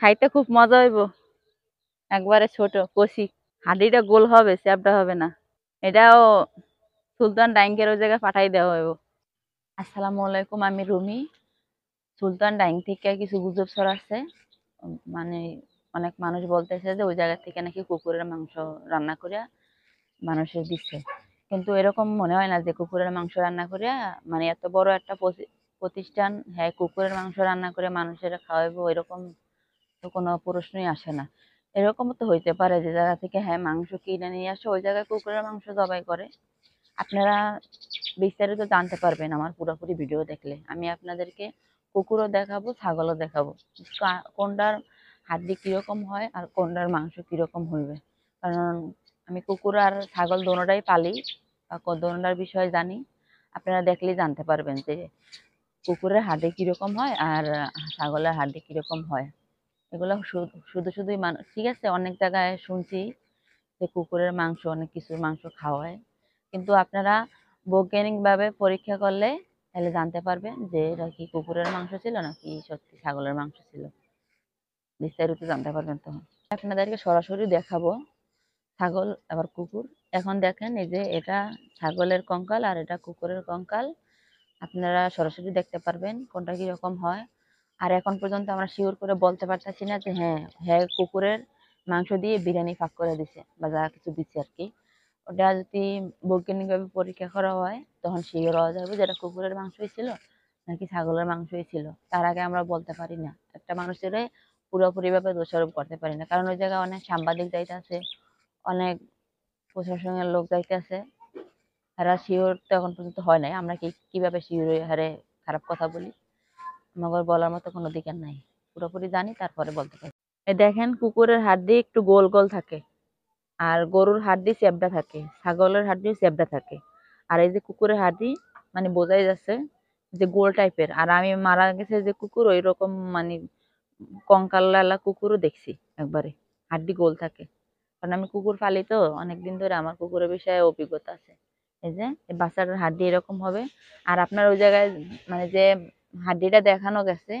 খাইতে খুব মজা হইব একবারে ছোট কষি হাঁড়িটা গোল হবে চ্যাপটা হবে না এটাও সুলতান ডাইংকের ওই জায়গায় পাঠাই দেওয়া হইব আসসালামু আলাইকুম আমি রুমি সুলতান ডাইং থেকে কিছু গুজব ছড়াচ্ছে মানে অনেক মানুষ বলতেছে যে ওই জায়গা থেকে নাকি কুকুরের মাংস রান্না করিয়া মানুষের দিচ্ছে কিন্তু এরকম মনে হয় না যে কুকুরের মাংস রান্না করিয়া মানে এত বড় একটা প্রতিষ্ঠান হ্যাঁ কুকুরের মাংস রান্না করে মানুষেরা খাওয়াইবো এরকম তো কোনো প্রশ্নই আসে না এরকম তো হইতে পারে যে জায়গা থেকে হ্যাঁ মাংস কিনে নিয়ে আসে ওই জায়গায় কুকুরের মাংস জবাই করে আপনারা বিস্তারিত জানতে পারবেন আমার পুরোপুরি ভিডিও দেখলে আমি আপনাদেরকে কুকুরও দেখাবো ছাগলও দেখাবো কোনটার হাড্ডি কীরকম হয় আর কোনটার মাংস কীরকম হইবে কারণ আমি কুকুর আর ছাগল দোনোটাই পালি বা দোনোটার বিষয়ে জানি আপনারা দেখলেই জানতে পারবেন যে কুকুরের হাড্ডি কীরকম হয় আর ছাগলের হাড্ডি কীরকম হয় এগুলো শুধু শুধুই মানুষ ঠিক আছে অনেক জায়গায় শুনছি যে কুকুরের মাংস অনেক কিছুর মাংস খাওয়ায় কিন্তু আপনারা বৈজ্ঞানিকভাবে পরীক্ষা করলে তাহলে জানতে পারবেন যে এটা কি কুকুরের মাংস ছিল নাকি সত্যি ছাগলের মাংস ছিল বিস্তারিত জানতে পারবেন তখন আপনাদেরকে সরাসরি দেখাবো ছাগল আবার কুকুর এখন দেখেন এই যে এটা ছাগলের কঙ্কাল আর এটা কুকুরের কঙ্কাল আপনারা সরাসরি দেখতে পারবেন কোনটা কি রকম হয় আর এখন পর্যন্ত আমরা শিওর করে বলতে পারতেছি না যে হ্যাঁ হ্যাঁ কুকুরের মাংস দিয়ে বিরিয়ানি ফাঁক করে দিছে বা যা কিছু দিচ্ছে আর কি ওটা যদি বৈজ্ঞানিকভাবে পরীক্ষা করা হয় তখন শিওর হওয়া যাবে যেটা কুকুরের মাংসই ছিল নাকি ছাগলের মাংসই ছিল তার আগে আমরা বলতে পারি না একটা মানুষের পুরোপুরিভাবে দোষারোপ করতে পারি না কারণ ওই জায়গায় অনেক সাংবাদিক দায়িত্ব আছে অনেক প্রশাসনের লোক দায়িত্ব আছে এরা শিওর তো এখন পর্যন্ত হয় নাই আমরা কি কিভাবে শিওর হারে খারাপ কথা বলি আমাকে বলার মতো কোনো অধিকার নাই পুরোপুরি জানি তারপরে বলতে পারি দেখেন কুকুরের হাড্ডি একটু গোল গোল থাকে আর গরুর হাড্ডি চেপটা থাকে ছাগলের হাড্ডিও চেপটা থাকে আর এই যে কুকুরের হাড্ডি মানে বোঝাই যাচ্ছে যে গোল টাইপের আর আমি মারা গেছে যে কুকুর ওই রকম মানে লালা কুকুরও দেখছি একবারে হাড্ডি গোল থাকে কারণ আমি কুকুর পালি তো অনেকদিন ধরে আমার কুকুরের বিষয়ে অভিজ্ঞতা আছে এই যে বাচ্চাটার হাড্ডি এরকম হবে আর আপনার ওই জায়গায় মানে যে হাড্ডিটা দেখানো গেছে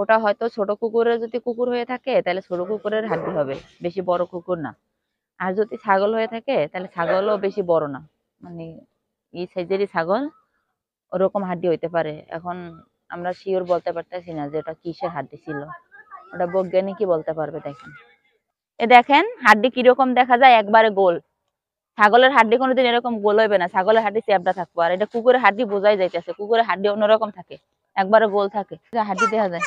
ওটা হয়তো ছোট কুকুরের যদি কুকুর হয়ে থাকে তাহলে ছোট কুকুরের হাড্ডি হবে বেশি বড় কুকুর না আর যদি ছাগল হয়ে থাকে তাহলে ছাগলও বেশি বড় না মানে এই সাইজেরই ছাগল ওরকম হাড্ডি হইতে পারে এখন আমরা শিওর বলতে পারতেছি না যে ওটা কিসের হাড্ডি ছিল ওটা বৈজ্ঞানিকই বলতে পারবে দেখেন এ দেখেন হাড্ডি কিরকম দেখা যায় একবারে গোল ছাগলের হাড্ডি কোনোদিন এরকম গোল হইবে না ছাগলের হাড্ডি চেপটা থাকবো আর এটা কুকুরের হাড্ডি বোঝাই যাইতেছে কুকুরের হাড্ডি অন্যরকম থাকে একবারে গোল থাকে হাড্ডি দেখা যায়